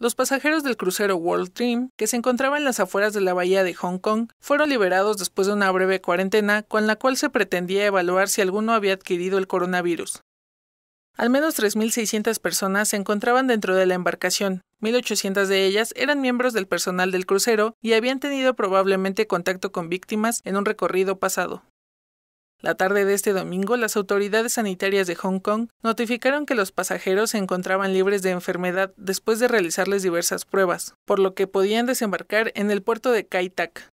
Los pasajeros del crucero World Dream, que se encontraba en las afueras de la bahía de Hong Kong, fueron liberados después de una breve cuarentena con la cual se pretendía evaluar si alguno había adquirido el coronavirus. Al menos 3.600 personas se encontraban dentro de la embarcación, 1.800 de ellas eran miembros del personal del crucero y habían tenido probablemente contacto con víctimas en un recorrido pasado. La tarde de este domingo, las autoridades sanitarias de Hong Kong notificaron que los pasajeros se encontraban libres de enfermedad después de realizarles diversas pruebas, por lo que podían desembarcar en el puerto de Kai Tak.